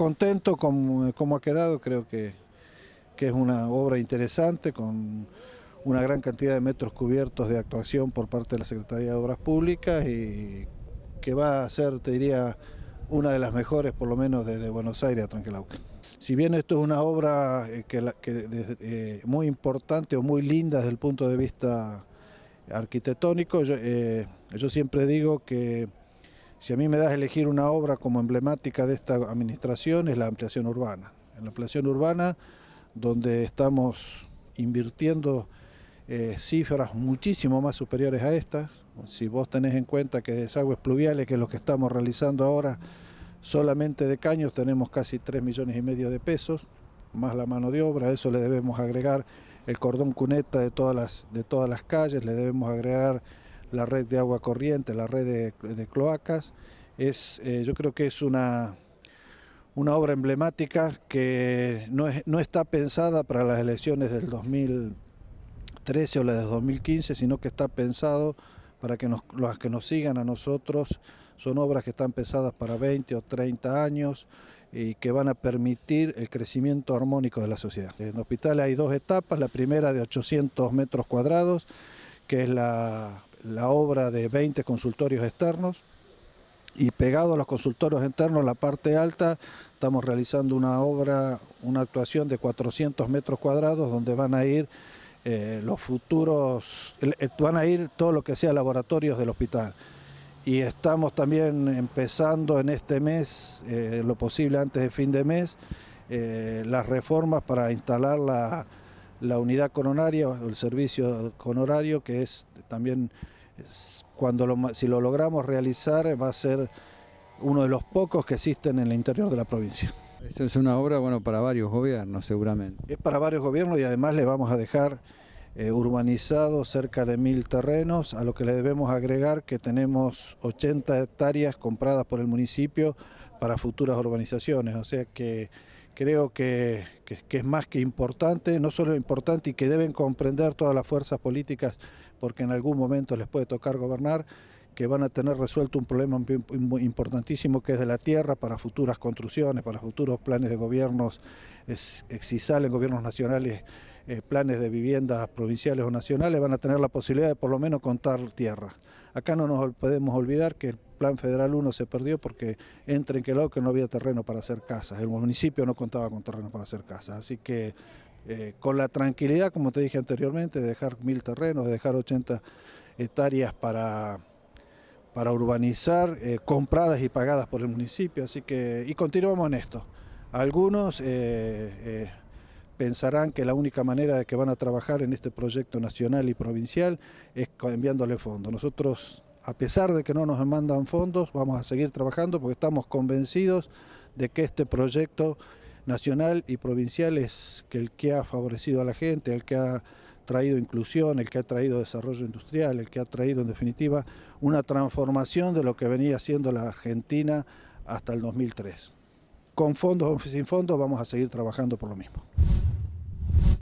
contento con cómo ha quedado, creo que, que es una obra interesante con una gran cantidad de metros cubiertos de actuación por parte de la Secretaría de Obras Públicas y que va a ser, te diría, una de las mejores, por lo menos desde Buenos Aires a Tranquilauca. Si bien esto es una obra eh, que, eh, muy importante o muy linda desde el punto de vista arquitectónico, yo, eh, yo siempre digo que si a mí me das elegir una obra como emblemática de esta administración es la ampliación urbana. En la ampliación urbana, donde estamos invirtiendo eh, cifras muchísimo más superiores a estas, si vos tenés en cuenta que desagües pluviales, que los lo que estamos realizando ahora, solamente de caños tenemos casi 3 millones y medio de pesos, más la mano de obra, a eso le debemos agregar el cordón cuneta de todas las, de todas las calles, le debemos agregar la red de agua corriente, la red de, cloacas. Es, eh, yo creo que es una, una obra emblemática que no, es, no está pensada para las elecciones del 2013 o las de 2015, sino que está pensado para que nos, las que nos sigan a nosotros. Son obras que están pensadas para 20 o 30 años y que van a permitir el crecimiento armónico de la sociedad. En el hospital hay dos etapas, la primera de 800 metros cuadrados, que es la la obra de 20 consultorios externos y pegado a los consultorios internos, la parte alta, estamos realizando una obra, una actuación de 400 metros cuadrados donde van a ir eh, los futuros, van a ir todo lo que sea laboratorios del hospital. Y estamos también empezando en este mes, eh, lo posible antes de fin de mes, eh, las reformas para instalar la la unidad coronaria o el servicio con coronario, que es también, cuando si lo logramos realizar, va a ser uno de los pocos que existen en el interior de la provincia. Esa es una obra bueno para varios gobiernos seguramente. Es para varios gobiernos y además le vamos a dejar eh, urbanizado cerca de mil terrenos, a lo que le debemos agregar que tenemos 80 hectáreas compradas por el municipio para futuras urbanizaciones, o sea que creo que, es más que importante, no solo importante y que deben comprender todas las fuerzas políticas porque en algún momento les puede tocar gobernar, que van a tener resuelto un problema importantísimo que es de la tierra para futuras construcciones, para futuros planes de gobiernos, eh, si salen gobiernos nacionales, eh, planes de viviendas provinciales o nacionales, van a tener la posibilidad de por lo menos contar tierra. Acá no nos podemos olvidar que el Plan Federal 1 se perdió porque entre en que lado que no había terreno para hacer casas, el municipio no contaba con terreno para hacer casas, así que eh, con la tranquilidad, como te dije anteriormente, de dejar mil terrenos, de dejar 80 hectáreas para para urbanizar, eh, compradas y pagadas por el municipio, así que, y continuamos en esto. Algunos eh, eh, pensarán que la única manera de que van a trabajar en este proyecto nacional y provincial es enviándole fondos. Nosotros, a pesar de que no nos mandan fondos, vamos a seguir trabajando porque estamos convencidos de que este proyecto nacional y provincial es el que ha favorecido a la gente, el que ha traído inclusión, el que ha traído desarrollo industrial, el que ha traído en definitiva una transformación de lo que venía haciendo la Argentina hasta el 2003. Con fondos o sin fondos vamos a seguir trabajando por lo mismo.